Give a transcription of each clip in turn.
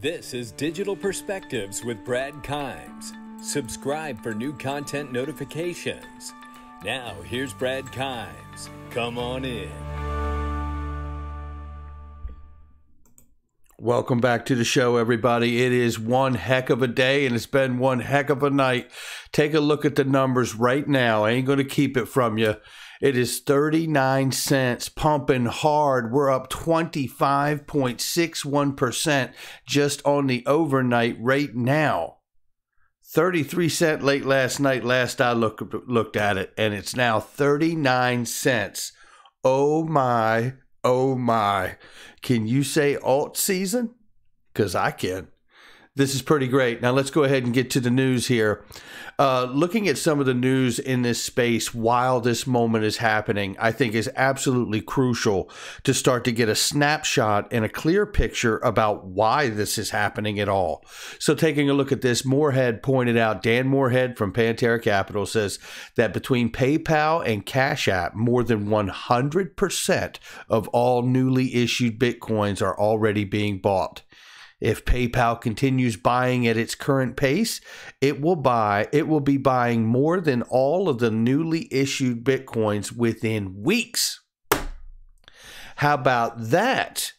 This is Digital Perspectives with Brad Kimes. Subscribe for new content notifications. Now, here's Brad Kimes. Come on in. Welcome back to the show, everybody. It is one heck of a day and it's been one heck of a night. Take a look at the numbers right now. I ain't going to keep it from you. It is 39 cents, pumping hard. We're up 25.61% just on the overnight rate now. 33 cent late last night last I look, looked at it and it's now 39 cents. Oh my, oh my. Can you say alt season? Cuz I can. This is pretty great. Now let's go ahead and get to the news here. Uh, looking at some of the news in this space while this moment is happening, I think is absolutely crucial to start to get a snapshot and a clear picture about why this is happening at all. So, taking a look at this, Moorhead pointed out Dan Moorhead from Pantera Capital says that between PayPal and Cash App, more than 100% of all newly issued Bitcoins are already being bought. If PayPal continues buying at its current pace, it will buy it will be buying more than all of the newly issued bitcoins within weeks. How about that?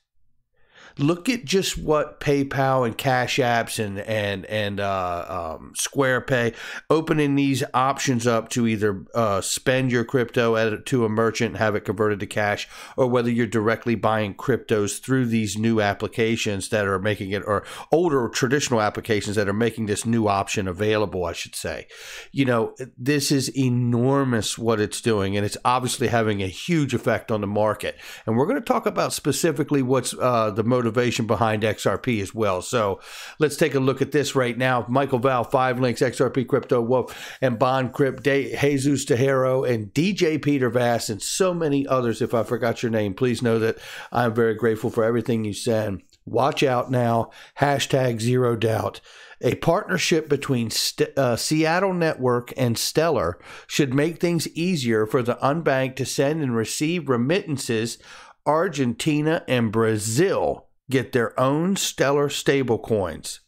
look at just what PayPal and Cash Apps and and and uh, um, SquarePay opening these options up to either uh, spend your crypto at, to a merchant, have it converted to cash, or whether you're directly buying cryptos through these new applications that are making it, or older traditional applications that are making this new option available. I should say, you know, this is enormous what it's doing, and it's obviously having a huge effect on the market. And we're going to talk about specifically what's uh, the motive motivation behind XRP as well. So let's take a look at this right now. Michael Val, Five Links, XRP Crypto Wolf, and Bond Crypt, De- Jesus Tejero, and DJ Peter Vass, and so many others. If I forgot your name, please know that I'm very grateful for everything you send. Watch out now. Hashtag zero doubt. A partnership between St uh, Seattle Network and Stellar should make things easier for the unbanked to send and receive remittances Argentina and Brazil get their own stellar stable coins.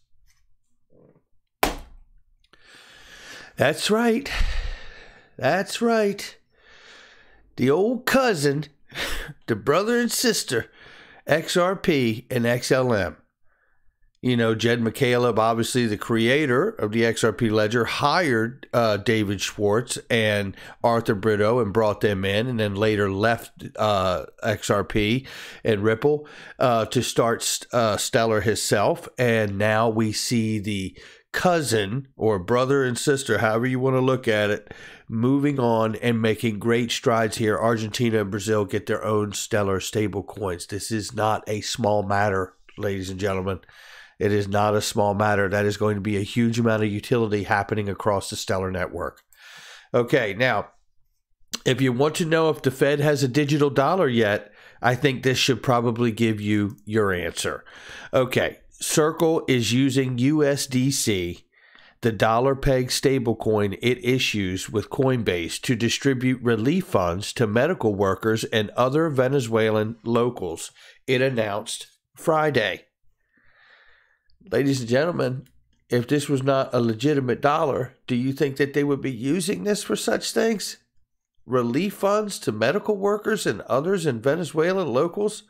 That's right. That's right. The old cousin, the brother and sister, XRP and XLM you know, Jed McCaleb, obviously the creator of the XRP Ledger, hired uh, David Schwartz and Arthur Brito and brought them in, and then later left uh, XRP and Ripple uh, to start uh, Stellar himself. And now we see the cousin or brother and sister, however you want to look at it, moving on and making great strides here. Argentina and Brazil get their own Stellar stable coins. This is not a small matter, ladies and gentlemen. It is not a small matter. That is going to be a huge amount of utility happening across the stellar network. Okay, now, if you want to know if the Fed has a digital dollar yet, I think this should probably give you your answer. Okay, Circle is using USDC, the dollar peg stablecoin it issues with Coinbase, to distribute relief funds to medical workers and other Venezuelan locals, it announced Friday. Ladies and gentlemen, if this was not a legitimate dollar, do you think that they would be using this for such things? Relief funds to medical workers and others in Venezuelan locals?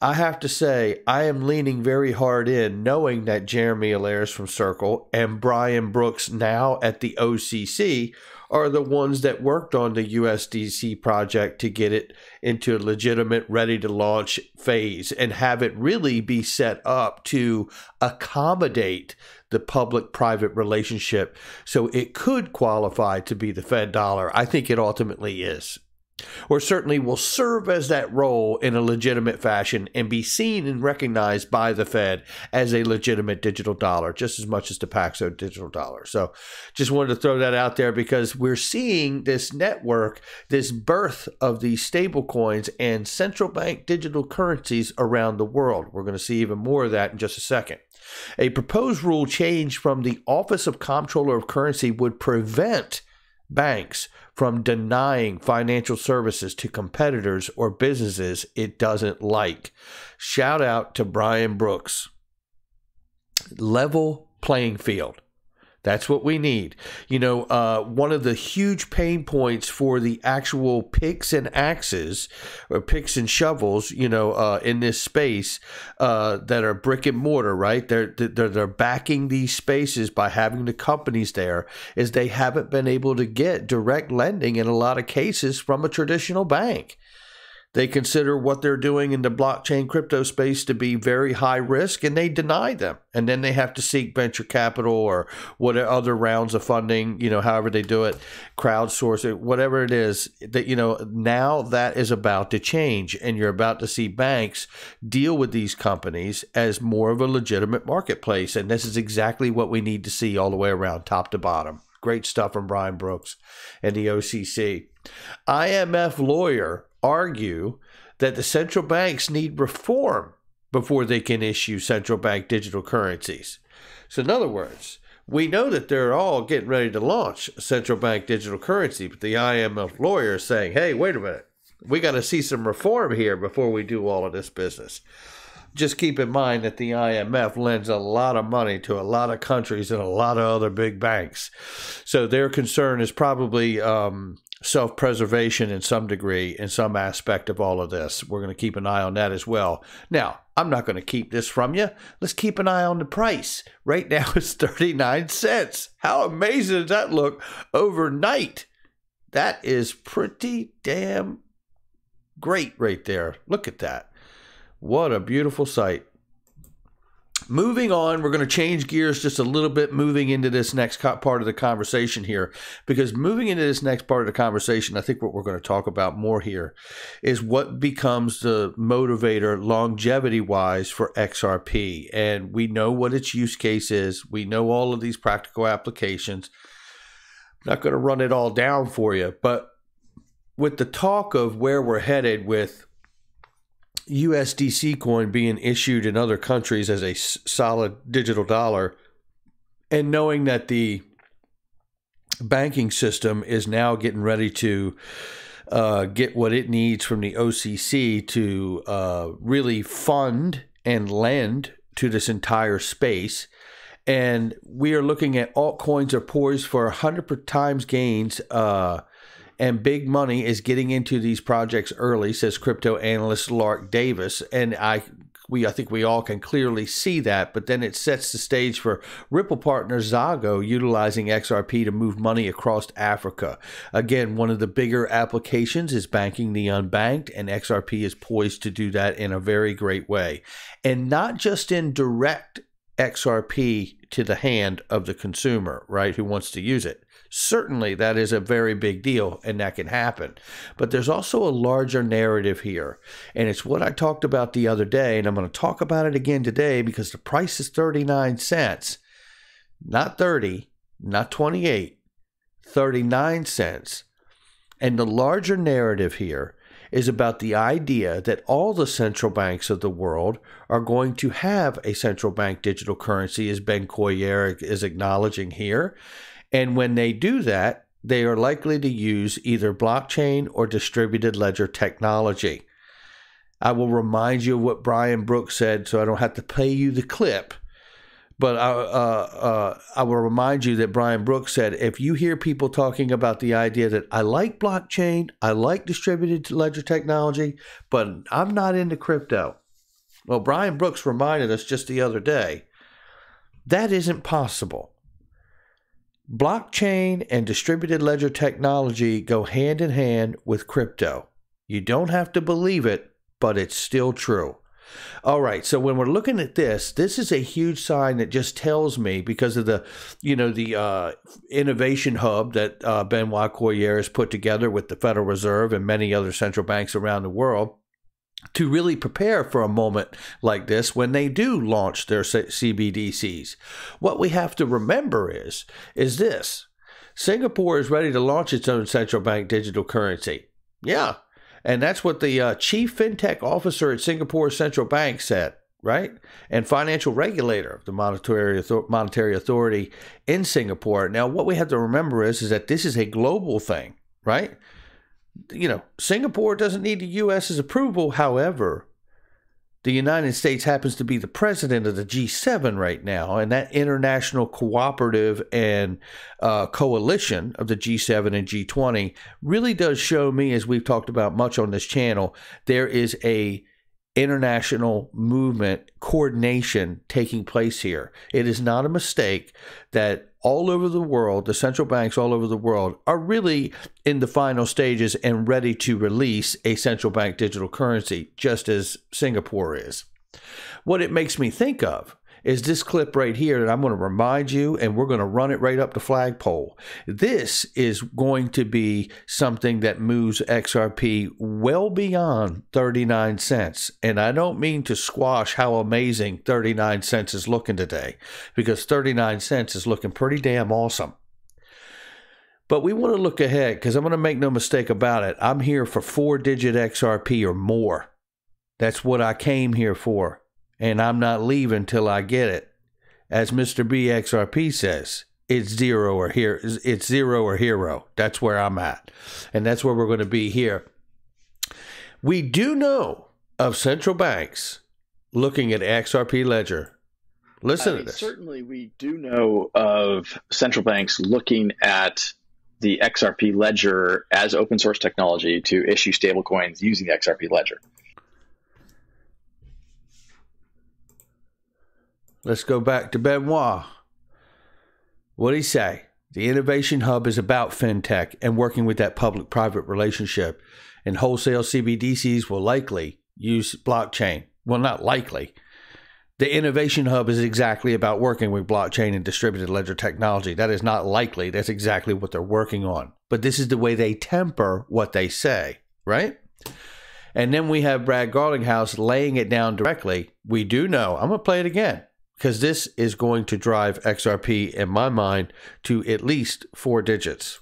I have to say, I am leaning very hard in knowing that Jeremy Alaris from Circle and Brian Brooks, now at the OCC, are the ones that worked on the USDC project to get it into a legitimate, ready to launch phase and have it really be set up to accommodate the public private relationship. So it could qualify to be the Fed dollar. I think it ultimately is or certainly will serve as that role in a legitimate fashion and be seen and recognized by the Fed as a legitimate digital dollar, just as much as the Paxo digital dollar. So, just wanted to throw that out there because we're seeing this network, this birth of these stable coins and central bank digital currencies around the world. We're going to see even more of that in just a second. A proposed rule change from the Office of Comptroller of Currency would prevent banks from denying financial services to competitors or businesses it doesn't like. Shout out to Brian Brooks. Level playing field. That's what we need. You know, uh, one of the huge pain points for the actual picks and axes, or picks and shovels, you know, uh, in this space uh, that are brick and mortar, right? They're, they're they're backing these spaces by having the companies there, is they haven't been able to get direct lending in a lot of cases from a traditional bank. They consider what they're doing in the blockchain crypto space to be very high risk and they deny them. And then they have to seek venture capital or what other rounds of funding, you know, however they do it, crowdsource it, whatever it is that, you know, now that is about to change. And you're about to see banks deal with these companies as more of a legitimate marketplace. And this is exactly what we need to see all the way around, top to bottom. Great stuff from Brian Brooks and the OCC. IMF lawyer argue that the central banks need reform before they can issue central bank digital currencies. So, in other words, we know that they're all getting ready to launch central bank digital currency, but the IMF lawyer is saying, hey, wait a minute, we got to see some reform here before we do all of this business. Just keep in mind that the IMF lends a lot of money to a lot of countries and a lot of other big banks. So their concern is probably um, self preservation in some degree, in some aspect of all of this. We're going to keep an eye on that as well. Now, I'm not going to keep this from you. Let's keep an eye on the price. Right now, it's 39 cents. How amazing does that look overnight? That is pretty damn great right there. Look at that. What a beautiful sight. Moving on, we're going to change gears just a little bit moving into this next co- part of the conversation here. Because moving into this next part of the conversation, I think what we're going to talk about more here is what becomes the motivator longevity wise for XRP. And we know what its use case is, we know all of these practical applications. I'm not going to run it all down for you, but with the talk of where we're headed with USDC coin being issued in other countries as a solid digital dollar, and knowing that the banking system is now getting ready to uh, get what it needs from the OCC to uh, really fund and lend to this entire space. And we are looking at altcoins are poised for 100 times gains. Uh, and big money is getting into these projects early, says crypto analyst Lark Davis. And I we I think we all can clearly see that, but then it sets the stage for Ripple partner Zago utilizing XRP to move money across Africa. Again, one of the bigger applications is banking the unbanked, and XRP is poised to do that in a very great way. And not just in direct XRP to the hand of the consumer, right, who wants to use it, Certainly, that is a very big deal, and that can happen. But there's also a larger narrative here. And it's what I talked about the other day, and I'm going to talk about it again today because the price is 39 cents, not 30, not 28, 39 cents. And the larger narrative here is about the idea that all the central banks of the world are going to have a central bank digital currency, as Ben Coyer is acknowledging here. And when they do that, they are likely to use either blockchain or distributed ledger technology. I will remind you of what Brian Brooks said so I don't have to play you the clip. But I, uh, uh, uh, I will remind you that Brian Brooks said if you hear people talking about the idea that I like blockchain, I like distributed ledger technology, but I'm not into crypto. Well, Brian Brooks reminded us just the other day that isn't possible. Blockchain and distributed ledger technology go hand in hand with crypto. You don't have to believe it, but it's still true. All right, so when we're looking at this, this is a huge sign that just tells me because of the, you know, the uh, innovation hub that uh, Benoit Coyer has put together with the Federal Reserve and many other central banks around the world to really prepare for a moment like this when they do launch their CBDCs. What we have to remember is is this. Singapore is ready to launch its own central bank digital currency. Yeah. And that's what the uh, chief fintech officer at Singapore Central Bank said, right? And financial regulator of the monetary monetary authority in Singapore. Now, what we have to remember is is that this is a global thing, right? you know, Singapore doesn't need the U.S.'s approval. However, the United States happens to be the president of the G7 right now, and that international cooperative and uh, coalition of the G7 and G20 really does show me, as we've talked about much on this channel, there is a international movement coordination taking place here. It is not a mistake that all over the world, the central banks all over the world are really in the final stages and ready to release a central bank digital currency, just as Singapore is. What it makes me think of is this clip right here that I'm going to remind you, and we're going to run it right up the flagpole. This is going to be something that moves XRP well beyond 39 cents. And I don't mean to squash how amazing 39 cents is looking today, because 39 cents is looking pretty damn awesome. But we want to look ahead because I'm going to make no mistake about it. I'm here for four digit XRP or more. That's what I came here for and I'm not leaving till I get it. As Mr. BXRP says, it's zero or here it's zero or hero. That's where I'm at. And that's where we're going to be here. We do know of central banks looking at XRP ledger. Listen I mean, to this. Certainly we do know of central banks looking at the XRP ledger as open source technology to issue stablecoins using the XRP ledger. Let's go back to Benoit. What did he say? The Innovation Hub is about fintech and working with that public private relationship. And wholesale CBDCs will likely use blockchain. Well, not likely. The Innovation Hub is exactly about working with blockchain and distributed ledger technology. That is not likely. That's exactly what they're working on. But this is the way they temper what they say, right? And then we have Brad Garlinghouse laying it down directly. We do know. I'm going to play it again because this is going to drive XRP in my mind to at least four digits.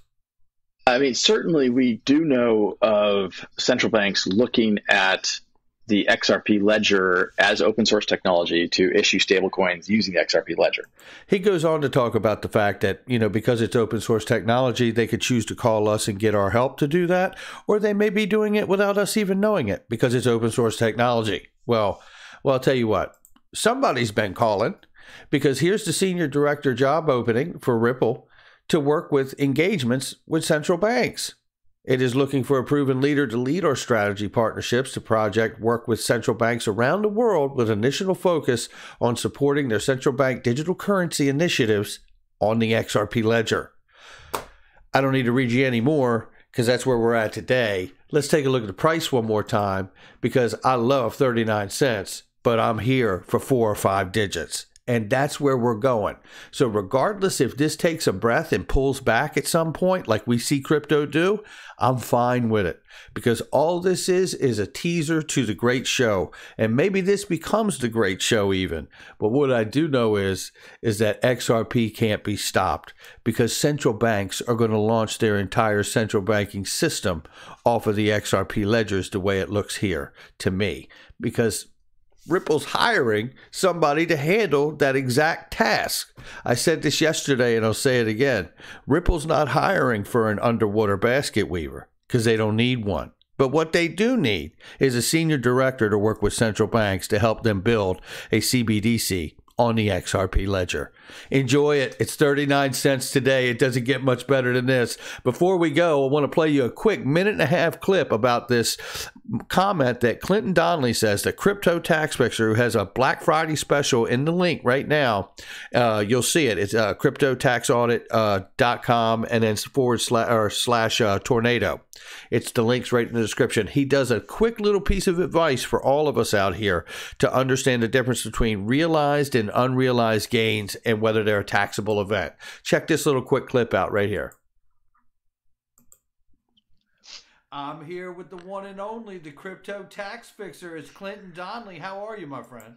I mean, certainly we do know of central banks looking at the XRP ledger as open source technology to issue stablecoins using the XRP ledger. He goes on to talk about the fact that, you know, because it's open source technology, they could choose to call us and get our help to do that, or they may be doing it without us even knowing it because it's open source technology. Well, well, I'll tell you what, somebody's been calling because here's the senior director job opening for Ripple to work with engagements with central banks. It is looking for a proven leader to lead our strategy partnerships to project work with central banks around the world with initial focus on supporting their central bank digital currency initiatives on the XRP ledger. I don't need to read you anymore, because that's where we're at today. Let's take a look at the price one more time because I love 39 cents but I'm here for four or five digits. And that's where we're going. So, regardless if this takes a breath and pulls back at some point, like we see crypto do, I'm fine with it because all this is is a teaser to the great show. And maybe this becomes the great show, even. But what I do know is, is that XRP can't be stopped because central banks are going to launch their entire central banking system off of the XRP ledgers the way it looks here to me because Ripple's hiring somebody to handle that exact task. I said this yesterday and I'll say it again. Ripple's not hiring for an underwater basket weaver because they don't need one. But what they do need is a senior director to work with central banks to help them build a CBDC on the XRP ledger. Enjoy it. It's 39 cents today. It doesn't get much better than this. Before we go, I want to play you a quick minute and a half clip about this comment that Clinton Donnelly says the crypto tax fixer who has a Black Friday special in the link right now. Uh, you'll see it. It's uh, cryptotaxaudit.com uh, and then forward slash, or slash uh, tornado. It's the links right in the description. He does a quick little piece of advice for all of us out here to understand the difference between realized and unrealized gains and whether they're a taxable event. Check this little quick clip out right here. I'm here with the one and only, the crypto tax fixer. It's Clinton Donnelly. How are you, my friend?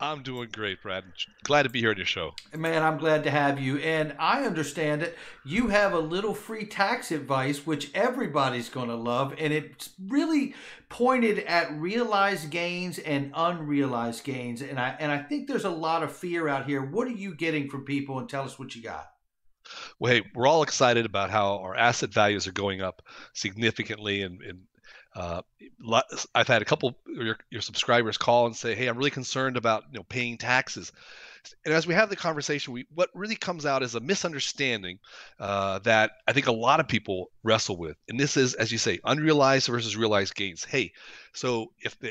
I'm doing great, Brad. Glad to be here on your show. Man, I'm glad to have you. And I understand it. You have a little free tax advice, which everybody's going to love. And it's really pointed at realized gains and unrealized gains. And I, and I think there's a lot of fear out here. What are you getting from people? And tell us what you got well, hey, we're all excited about how our asset values are going up significantly, and, and uh, I've had a couple your, your subscribers call and say, "Hey, I'm really concerned about you know paying taxes." And as we have the conversation, we what really comes out is a misunderstanding uh, that I think a lot of people wrestle with, and this is, as you say, unrealized versus realized gains. Hey, so if the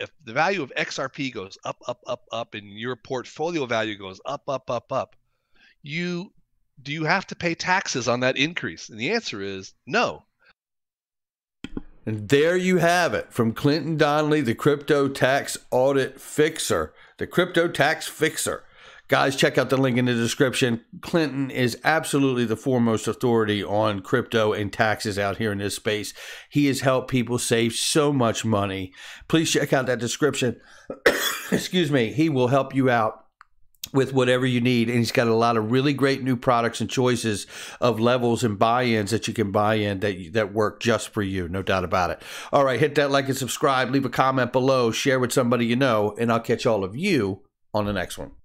if the value of XRP goes up, up, up, up, and your portfolio value goes up, up, up, up, you do you have to pay taxes on that increase? And the answer is no. And there you have it from Clinton Donnelly, the crypto tax audit fixer, the crypto tax fixer. Guys, check out the link in the description. Clinton is absolutely the foremost authority on crypto and taxes out here in this space. He has helped people save so much money. Please check out that description. Excuse me, he will help you out with whatever you need. And he's got a lot of really great new products and choices of levels and buy-ins that you can buy in that that work just for you, no doubt about it. All right, hit that like and subscribe, leave a comment below, share with somebody you know, and I'll catch all of you on the next one.